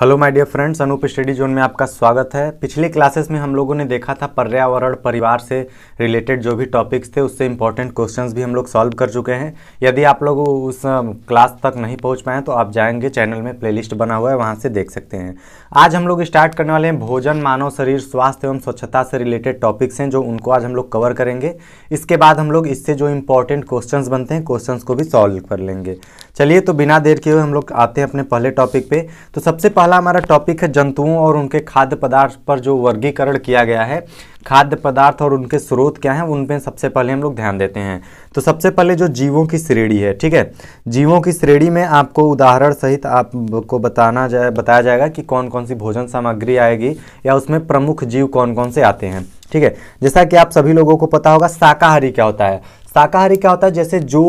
hello my dear friends Anoop study zone में आपका स्वागत है पिछले क्लासेस में हम लोगों ने देखा था पर्यावरण परिवार से रिलेटेड जो भी टॉपिक्स थे उससे इम्पॉर्टेंट क्वेश्चंस भी हम लोग सॉल्व कर चुके हैं यदि आप लोग उस क्लास तक नहीं पहुंच पाए तो आप जाएंगे चैनल में प्लेलिस्ट बना हुआ है वहाँ से देख सकते हैं आज हम लोग स्टार्ट करने वाले हैं भोजन मानव शरीर स्वास्थ्य एवं स्वच्छता से रिलेटेड टॉपिक्स हैं जो उनको आज हम लोग कवर करेंगे इसके बाद हम लोग इससे जो इम्पॉर्टेंट क्वेश्चन बनते हैं क्वेश्चन को भी सॉल्व कर लेंगे चलिए तो बिना देर के हुए हम लोग आते हैं अपने पहले टॉपिक पे तो सबसे पहला हमारा टॉपिक है जंतुओं और उनके खाद्य पदार्थ पर जो वर्गीकरण किया गया है खाद्य पदार्थ और उनके स्रोत क्या हैं उन पे सबसे पहले हम लोग ध्यान देते हैं तो सबसे पहले जो जीवों की श्रेणी है ठीक है जीवों की श्रेणी में आपको उदाहरण सहित आपको बताना जाए बताया जाएगा कि कौन कौन सी भोजन सामग्री आएगी या उसमें प्रमुख जीव कौन कौन से आते हैं ठीक है जैसा कि आप सभी लोगों को पता होगा शाकाहारी क्या होता है शाकाहारी क्या होता है जैसे जो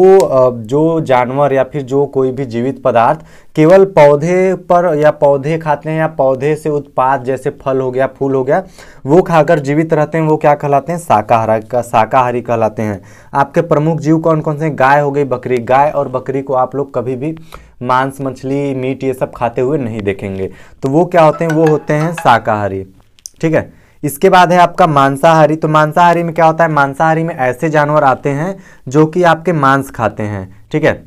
जो जानवर या फिर जो कोई भी जीवित पदार्थ केवल पौधे पर या पौधे खाते हैं या पौधे से उत्पाद जैसे फल हो गया फूल हो गया वो खाकर जीवित रहते हैं वो क्या कहलाते हैं शाकाहारी का शाकाहारी कहलाते हैं आपके प्रमुख जीव कौन कौन से गाय हो गई बकरी गाय और बकरी को आप लोग कभी भी मांस मछली मीट ये सब खाते हुए नहीं देखेंगे तो वो क्या होते हैं वो होते हैं शाकाहारी ठीक है इसके बाद है आपका मांसाहारी तो मांसाहारी में क्या होता है मांसाहारी में ऐसे जानवर आते हैं जो कि आपके मांस खाते हैं ठीक है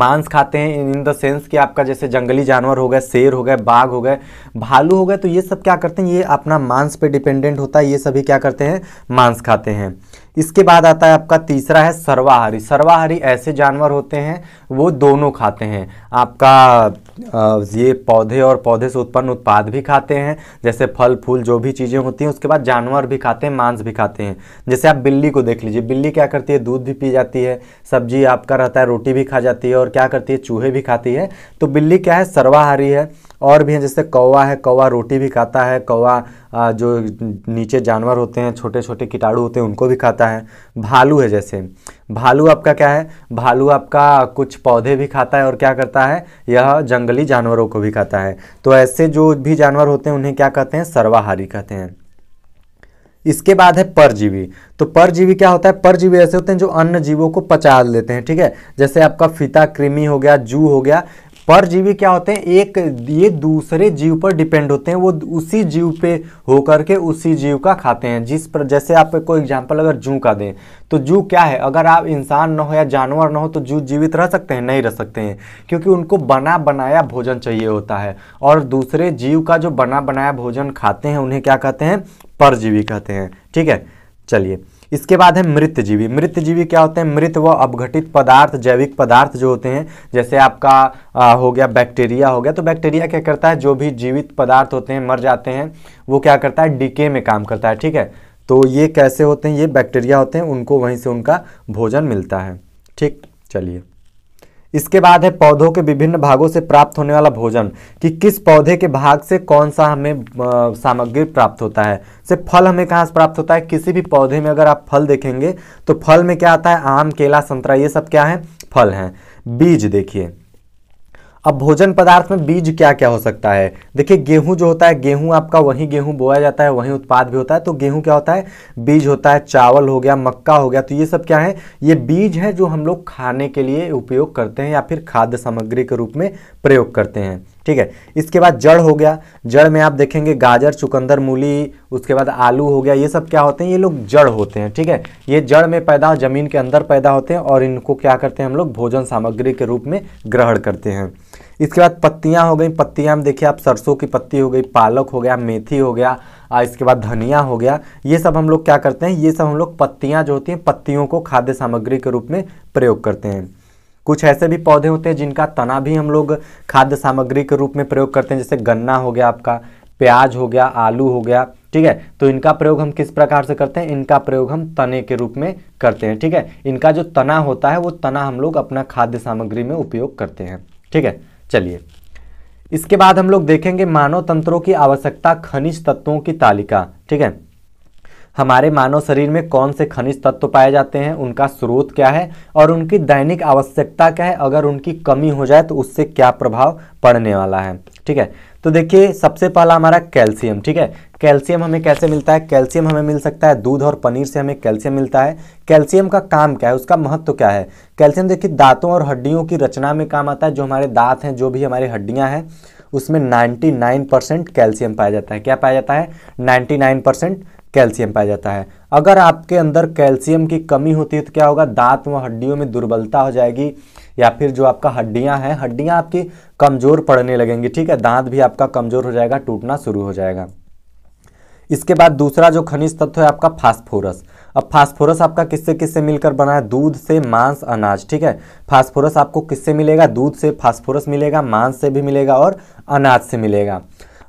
मांस खाते हैं इन द सेंस कि आपका जैसे जंगली जानवर हो गए शेर हो गए बाघ हो गए भालू हो गए तो ये सब क्या करते हैं ये अपना मांस पे डिपेंडेंट होता है ये सभी क्या करते हैं मांस खाते हैं इसके बाद आता है आपका तीसरा है सर्वाहारी सर्वाहारी ऐसे जानवर होते हैं वो दोनों खाते हैं आपका ये पौधे और पौधे से उत्पन्न उत्पाद भी खाते हैं जैसे फल फूल जो भी चीज़ें होती हैं उसके बाद जानवर भी खाते हैं मांस भी खाते हैं जैसे आप बिल्ली को देख लीजिए बिल्ली क्या करती है दूध भी पी जाती है सब्जी आपका रहता है रोटी भी खा जाती है और क्या करती है चूहे भी खाती है तो बिल्ली क्या है सर्वाहारी है और भी हैं जैसे कौवा है कौवा रोटी भी खाता है कौवा जो नीचे जानवर होते हैं छोटे छोटे कीटाणु होते हैं उनको भी खाता है भालू है जैसे भालू आपका क्या है भालू आपका कुछ पौधे भी खाता है और क्या करता है यह जंगली जानवरों को भी खाता है तो ऐसे जो भी जानवर होते हैं उन्हें क्या कहते हैं सर्वाहारी कहते हैं इसके बाद है परजीवी तो परजीवी क्या होता है परजीवी ऐसे होते हैं जो अन्य जीवों को पचा लेते हैं ठीक है जैसे आपका फीता कृमि हो गया जू हो गया परजीवी क्या होते हैं एक ये दूसरे जीव पर डिपेंड होते हैं वो उसी जीव पे होकर के उसी जीव का खाते हैं जिस पर जैसे आप कोई एग्जांपल अगर जू का दें तो जू क्या है अगर आप इंसान ना हो या जानवर ना हो तो जू जीवित रह सकते हैं नहीं रह सकते हैं क्योंकि उनको बना बनाया भोजन चाहिए होता है और दूसरे जीव का जो बना बनाया भोजन खाते हैं उन्हें क्या कहते हैं परजीवी कहते हैं ठीक है चलिए इसके बाद है जीवी मृत जीवी क्या होते हैं मृत व अपघटित पदार्थ जैविक पदार्थ जो होते हैं जैसे आपका आ, हो गया बैक्टीरिया हो गया तो बैक्टीरिया क्या करता है जो भी जीवित पदार्थ होते हैं मर जाते हैं वो क्या करता है डीके में काम करता है ठीक है तो ये कैसे होते हैं ये बैक्टीरिया होते हैं उनको वहीं से उनका भोजन मिलता है ठीक चलिए इसके बाद है पौधों के विभिन्न भागों से प्राप्त होने वाला भोजन कि किस पौधे के भाग से कौन सा हमें सामग्री प्राप्त होता है से फल हमें कहाँ से प्राप्त होता है किसी भी पौधे में अगर आप फल देखेंगे तो फल में क्या आता है आम केला संतरा ये सब क्या है फल हैं बीज देखिए अब भोजन पदार्थ में बीज क्या क्या हो सकता है देखिए गेहूं जो होता है गेहूं आपका वहीं गेहूं बोया जाता है वहीं उत्पाद भी होता है तो गेहूं क्या होता है बीज होता है चावल हो गया मक्का हो गया तो ये सब क्या है ये बीज है जो हम लोग खाने के लिए उपयोग करते हैं या फिर खाद्य सामग्री के रूप में प्रयोग करते हैं ठीक है इसके बाद जड़ हो गया जड़ में आप देखेंगे गाजर चुकंदर मूली उसके बाद आलू हो गया ये सब क्या होते हैं ये लोग जड़ होते हैं ठीक है ये जड़ में पैदा ज़मीन के अंदर पैदा होते हैं और इनको क्या करते हैं हम लोग भोजन सामग्री के रूप में ग्रहण करते हैं इसके बाद पत्तियाँ हो गई पत्तियाँ में देखिए आप सरसों की पत्ती हो गई पालक हो गया मेथी हो गया और इसके बाद धनिया हो गया ये सब हम लोग क्या करते हैं ये सब हम लोग पत्तियाँ जो होती हैं पत्तियों को खाद्य सामग्री के रूप में प्रयोग करते हैं कुछ ऐसे भी पौधे होते हैं जिनका तना भी हम लोग खाद्य सामग्री के रूप में प्रयोग करते हैं जैसे गन्ना हो गया आपका प्याज हो गया आलू हो गया ठीक है तो इनका प्रयोग हम किस प्रकार से करते हैं इनका प्रयोग हम तने के रूप में करते हैं ठीक है इनका जो तना होता है वो तना हम लोग अपना खाद्य सामग्री में उपयोग करते हैं ठीक है चलिए इसके बाद हम लोग देखेंगे मानव तंत्रों की आवश्यकता खनिज तत्वों की तालिका ठीक है हमारे मानव शरीर में कौन से खनिज तत्व पाए जाते हैं उनका स्रोत क्या है और उनकी दैनिक आवश्यकता क्या है अगर उनकी कमी हो जाए तो उससे क्या प्रभाव पड़ने वाला है ठीक है तो देखिए सबसे पहला हमारा कैल्शियम ठीक है कैल्शियम हमें कैसे मिलता है कैल्शियम हमें मिल सकता है दूध और पनीर से हमें कैल्शियम मिलता है कैल्शियम का काम क्या है उसका महत्व तो क्या है कैल्शियम देखिए दांतों और हड्डियों की रचना में काम आता है जो हमारे दांत हैं जो भी हमारी हड्डियाँ हैं उसमें 99 परसेंट कैल्शियम पाया जाता है क्या पाया जाता है 99 परसेंट कैल्शियम पाया जाता है अगर आपके अंदर कैल्शियम की कमी होती है तो क्या होगा दांत व हड्डियों में दुर्बलता हो जाएगी या फिर जो आपका हड्डियां हैं हड्डियां आपकी कमज़ोर पड़ने लगेंगी ठीक है दांत भी आपका कमज़ोर हो जाएगा टूटना शुरू हो जाएगा इसके बाद दूसरा जो खनिज तत्व है आपका फास्फोरस अब फास्फोरस आपका किससे किससे मिलकर बना है दूध से मांस अनाज ठीक है फास्फोरस आपको किससे मिलेगा दूध से फास्फोरस मिलेगा मांस से भी मिलेगा और अनाज से मिलेगा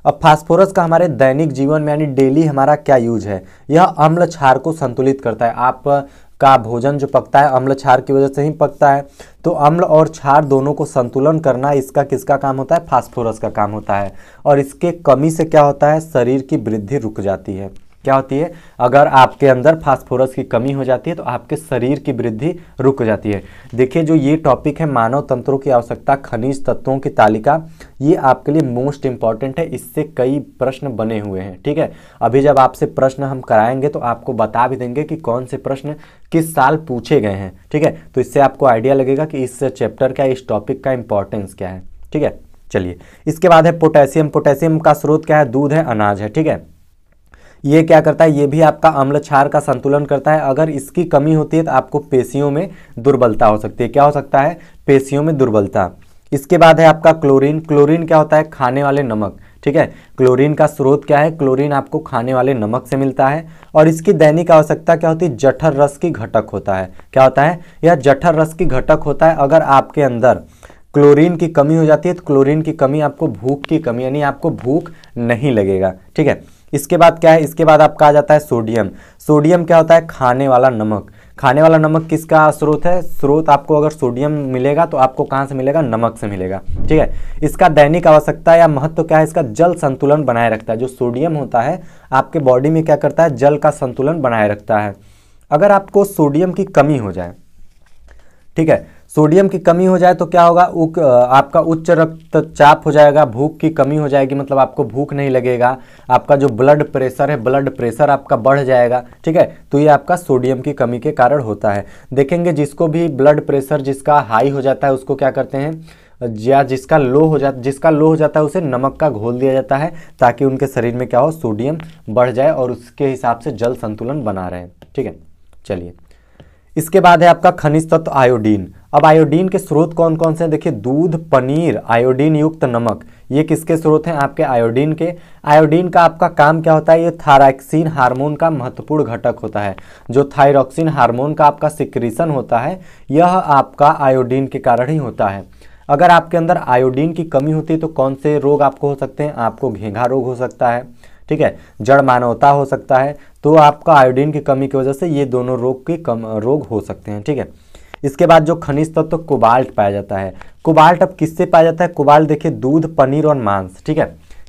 अब फास्फोरस का हमारे दैनिक जीवन में यानी डेली हमारा क्या यूज है यह अम्ल क्षार को संतुलित करता है आप का भोजन जो पकता है अम्ल क्षार की वजह से ही पकता है तो अम्ल और क्षार दोनों को संतुलन करना इसका किसका काम होता है फास्फोरस का काम होता है और इसके कमी से क्या होता है शरीर की वृद्धि रुक जाती है क्या होती है अगर आपके अंदर फास्फोरस की कमी हो जाती है तो आपके शरीर की वृद्धि रुक जाती है देखिए जो ये टॉपिक है मानव तंत्रों की आवश्यकता खनिज तत्वों की तालिका ये आपके लिए मोस्ट इंपॉर्टेंट है इससे कई प्रश्न बने हुए हैं ठीक है अभी जब आपसे प्रश्न हम कराएंगे तो आपको बता भी देंगे कि कौन से प्रश्न किस साल पूछे गए हैं ठीक है तो इससे आपको आइडिया लगेगा कि इस चैप्टर का इस टॉपिक का इंपॉर्टेंस क्या है ठीक है चलिए इसके बाद है पोटेशियम पोटेशियम का स्रोत क्या है दूध है अनाज है ठीक है ये क्या करता है ये भी आपका अम्ल क्षार का संतुलन करता है अगर इसकी कमी होती है तो आपको पेशियों में दुर्बलता हो सकती है क्या हो सकता है पेशियों में दुर्बलता इसके बाद है आपका क्लोरीन क्लोरीन क्या होता है खाने वाले नमक ठीक है क्लोरीन का स्रोत क्या है क्लोरीन आपको खाने वाले नमक से मिलता है और इसकी दैनिक आवश्यकता क्या होती है जठर रस की घटक होता है क्या होता है यह जठर रस की घटक होता है अगर आपके अंदर क्लोरीन की कमी हो जाती है तो क्लोरीन की कमी आपको भूख की कमी यानी आपको भूख नहीं लगेगा ठीक है इसके बाद क्या है इसके बाद आपका आ जाता है सोडियम सोडियम क्या होता है खाने वाला नमक खाने वाला नमक किसका स्रोत है स्रोत आपको अगर सोडियम मिलेगा तो आपको कहाँ से मिलेगा नमक से मिलेगा ठीक है इसका दैनिक आवश्यकता या महत्व तो क्या है इसका जल संतुलन बनाए रखता है जो सोडियम होता है आपके बॉडी में क्या करता है जल का संतुलन बनाए रखता है अगर आपको सोडियम की कमी हो जाए ठीक है सोडियम की कमी हो जाए तो क्या होगा उक, आपका उच्च रक्तचाप हो जाएगा भूख की कमी हो जाएगी मतलब आपको भूख नहीं लगेगा आपका जो ब्लड प्रेशर है ब्लड प्रेशर आपका बढ़ जाएगा ठीक है तो ये आपका सोडियम की कमी के कारण होता है देखेंगे जिसको भी ब्लड प्रेशर जिसका हाई हो जाता है उसको क्या करते हैं या जिसका लो हो जाता जिसका लो हो जाता है उसे नमक का घोल दिया जाता है ताकि उनके शरीर में क्या हो सोडियम बढ़ जाए और उसके हिसाब से जल संतुलन बना रहे ठीक है चलिए इसके बाद है आपका खनिज तत्व आयोडीन अब आयोडीन के स्रोत कौन कौन से हैं देखिए दूध पनीर आयोडीन युक्त नमक ये किसके स्रोत हैं आपके आयोडीन के आयोडीन का आपका काम क्या होता है ये थायरॉक्सिन हार्मोन का महत्वपूर्ण घटक होता है जो थायरॉक्सिन हार्मोन का आपका सिक्रीसन होता है यह आपका आयोडीन के कारण ही होता है अगर आपके अंदर आयोडीन की कमी होती है तो कौन से रोग आपको हो सकते हैं आपको घेंघा रोग हो सकता है ठीक है जड़ मानवता हो सकता है तो आपका आयोडीन की कमी की वजह से ये दोनों रोग के कम रोग हो सकते हैं ठीक है इसके बाद जो खनिज तत्व तो कोबाल्ट पाया जाता है कोबाल्ट अब किससे पाया जाता है कोबाल्ट देखिए दूध पनीर और मांस ठीक है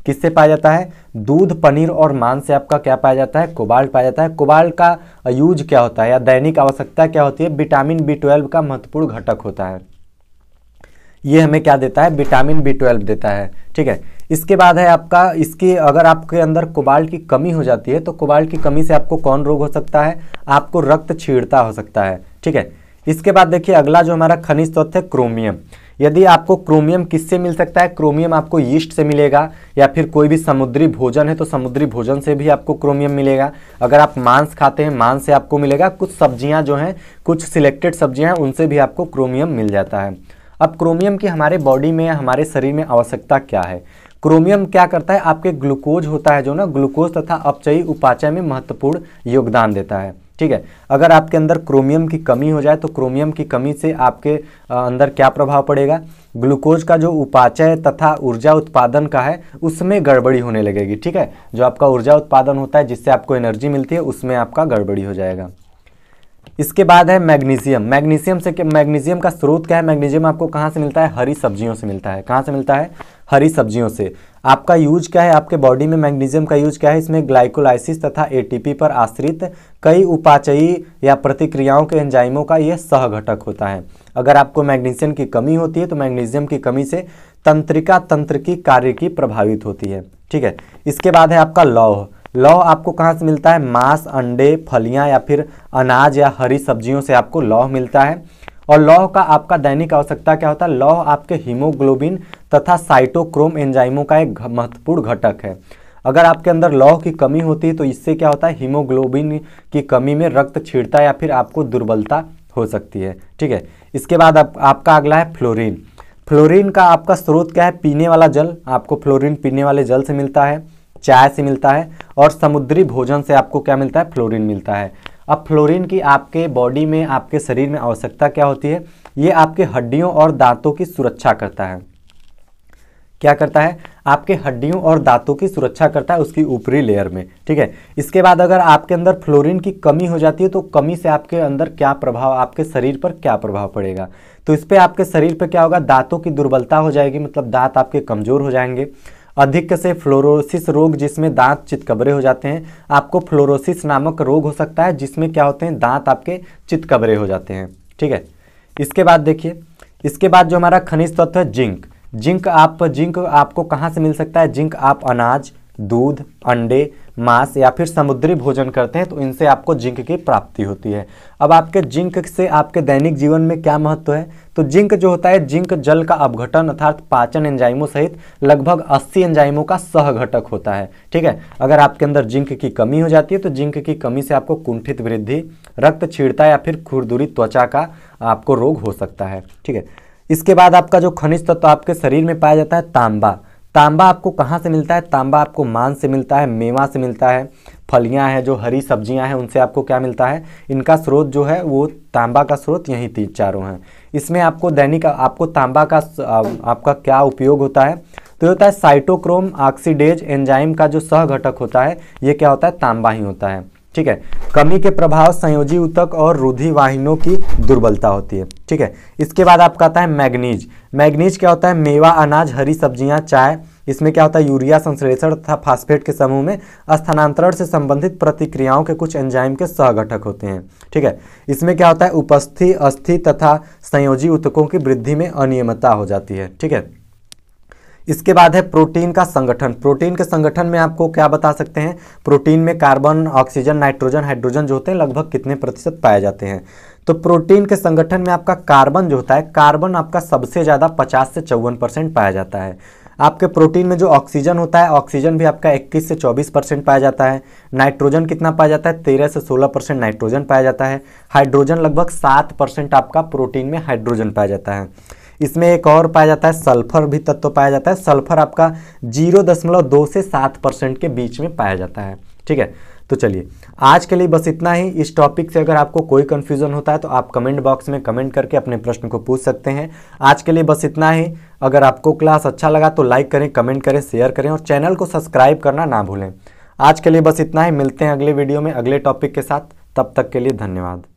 किससे पाया जाता है दूध पनीर और मांस से आपका क्या पाया जाता है कोबाल्ट पाया जाता है कोबाल्ट का यूज क्या होता है या दैनिक आवश्यकता क्या होती है विटामिन बी ट्वेल्व का महत्वपूर्ण घटक होता है ये हमें क्या देता है विटामिन बी ट्वेल्व देता है ठीक है इसके बाद है आपका इसकी अगर आपके अंदर कोबाल्ट की कमी हो जाती है तो कोबाल्ट की कमी से आपको कौन रोग हो सकता है आपको रक्त छीड़ता हो सकता है ठीक है इसके बाद देखिए अगला जो हमारा खनिज तत्व है क्रोमियम यदि आपको क्रोमियम किससे मिल सकता है क्रोमियम आपको यीस्ट से मिलेगा या फिर कोई भी समुद्री भोजन है तो समुद्री भोजन से भी आपको क्रोमियम मिलेगा अगर आप मांस खाते हैं मांस से आपको मिलेगा कुछ सब्जियां जो हैं कुछ सिलेक्टेड सब्जियां हैं उनसे भी आपको क्रोमियम मिल जाता है अब क्रोमियम की हमारे बॉडी में हमारे शरीर में आवश्यकता क्या है क्रोमियम क्या करता है आपके ग्लूकोज होता है जो ना ग्लूकोज तथा अपचयी उपाचय में महत्वपूर्ण योगदान देता है ठीक है अगर आपके अंदर क्रोमियम की कमी हो जाए तो क्रोमियम की कमी से आपके अंदर क्या प्रभाव पड़ेगा ग्लूकोज का जो उपाचय तथा ऊर्जा उत्पादन का है उसमें गड़बड़ी होने लगेगी ठीक है जो आपका ऊर्जा उत्पादन होता है जिससे आपको एनर्जी मिलती है उसमें आपका गड़बड़ी हो जाएगा इसके बाद है मैग्नीशियम मैग्नीशियम से मैग्नीशियम का स्रोत क्या है मैग्नीशियम आपको कहाँ से मिलता है हरी सब्जियों से मिलता है कहाँ से मिलता है हरी सब्जियों से आपका यूज क्या है आपके बॉडी में मैग्नीशियम का यूज क्या है इसमें ग्लाइकोलाइसिस तथा एटीपी पर आश्रित कई उपाचयी या प्रतिक्रियाओं के एंजाइमों का यह सहघटक होता है अगर आपको मैग्नीशियम की कमी होती है तो मैग्नीशियम की कमी से तंत्रिका तंत्र की कार्य की प्रभावित होती है ठीक है इसके बाद है आपका लौह लौ आपको कहाँ से मिलता है मांस अंडे फलियाँ या फिर अनाज या हरी सब्जियों से आपको लौह मिलता है और लौह का आपका दैनिक आवश्यकता क्या होता है लौह आपके हीमोग्लोबिन तथा साइटोक्रोम एंजाइमों का एक महत्वपूर्ण घटक है अगर आपके अंदर लौह की कमी होती है तो इससे क्या होता है हीमोग्लोबिन की कमी में रक्त छिड़ता या फिर आपको दुर्बलता हो सकती है ठीक है इसके बाद आप, आपका अगला है फ्लोरीन फ्लोरीन का आपका स्रोत क्या है पीने वाला जल आपको फ्लोरीन पीने वाले जल से मिलता है चाय से मिलता है और समुद्री भोजन से आपको क्या मिलता है फ्लोरीन मिलता है अब फ्लोरीन की आपके बॉडी में आपके शरीर में आवश्यकता क्या होती है ये आपके हड्डियों और दांतों की सुरक्षा करता है क्या करता है आपके हड्डियों और दांतों की सुरक्षा करता है उसकी ऊपरी लेयर में ठीक है इसके बाद अगर आपके अंदर फ्लोरीन की कमी हो जाती है तो कमी से आपके अंदर क्या प्रभाव आपके शरीर पर क्या प्रभाव पड़ेगा तो इस पर आपके शरीर पर क्या होगा दांतों की दुर्बलता हो जाएगी मतलब दांत आपके कमज़ोर हो जाएंगे अधिक से फ्लोरोसिस रोग जिसमें दांत चितकबरे हो जाते हैं आपको फ्लोरोसिस नामक रोग हो सकता है जिसमें क्या होते हैं दांत आपके चितकबरे हो जाते हैं ठीक है इसके बाद देखिए इसके बाद जो हमारा खनिज तत्व है जिंक जिंक आप जिंक आपको कहाँ से मिल सकता है जिंक आप अनाज दूध अंडे मांस या फिर समुद्री भोजन करते हैं तो इनसे आपको जिंक की प्राप्ति होती है अब आपके जिंक से आपके दैनिक जीवन में क्या महत्व है तो जिंक जो होता है जिंक जल का अपघटन अर्थात पाचन एंजाइमों सहित लगभग 80 एंजाइमों का सहघटक होता है ठीक है अगर आपके अंदर जिंक की कमी हो जाती है तो जिंक की कमी से आपको कुंठित वृद्धि रक्त छीड़ता या फिर खुरदुरी त्वचा का आपको रोग हो सकता है ठीक है इसके बाद आपका जो खनिज तत्व आपके शरीर में पाया जाता है तांबा तांबा आपको कहाँ से मिलता है तांबा आपको मान से मिलता है मेवा से मिलता है फलियाँ हैं जो हरी सब्जियाँ हैं उनसे आपको क्या मिलता है इनका स्रोत जो है वो तांबा का स्रोत यहीं तीन चारों हैं इसमें आपको दैनिक आपको तांबा का आपका क्या उपयोग होता है तो होता है साइटोक्रोम ऑक्सीडेज एंजाइम का जो सह घटक होता है ये क्या होता है तांबा ही होता है ठीक है कमी के प्रभाव संयोजी उतक और रुधि वाहिनों की दुर्बलता होती है ठीक है इसके बाद आपका आता है मैग्नीज मैग्नीज क्या होता है मेवा अनाज हरी सब्जियां चाय इसमें क्या होता है यूरिया संश्लेषण तथा फास्फेट के समूह में स्थानांतरण से संबंधित प्रतिक्रियाओं के कुछ एंजाइम के सहघटक होते हैं ठीक है इसमें क्या होता है उपस्थि अस्थि तथा संयोजी उतकों की वृद्धि में अनियमितता हो जाती है ठीक है इसके बाद है प्रोटीन का संगठन प्रोटीन के संगठन में आपको क्या बता सकते हैं प्रोटीन में कार्बन ऑक्सीजन नाइट्रोजन हाइड्रोजन जो होते हैं लगभग कितने प्रतिशत पाए जाते हैं तो प्रोटीन के संगठन में आपका कार्बन जो होता है कार्बन आपका सबसे ज़्यादा पचास से चौवन परसेंट पाया जाता है आपके प्रोटीन में जो ऑक्सीजन होता है ऑक्सीजन भी आपका 21 से 24 परसेंट पाया जाता है नाइट्रोजन कितना पाया जाता है 13 से 16 परसेंट नाइट्रोजन पाया जाता है हाइड्रोजन लगभग 7 परसेंट आपका प्रोटीन में हाइड्रोजन पाया जाता है इसमें एक और पाया जाता है सल्फर भी तत्व पाया जाता है सल्फर आपका जीरो दशमलव दो से सात परसेंट के बीच में पाया जाता है ठीक है तो चलिए आज के लिए बस इतना ही इस टॉपिक से अगर आपको कोई कन्फ्यूज़न होता है तो आप कमेंट बॉक्स में कमेंट करके अपने प्रश्न को पूछ सकते हैं आज के लिए बस इतना ही अगर आपको क्लास अच्छा लगा तो लाइक करें कमेंट करें शेयर करें और चैनल को सब्सक्राइब करना ना भूलें आज के लिए बस इतना ही मिलते हैं अगले वीडियो में अगले टॉपिक के साथ तब तक के लिए धन्यवाद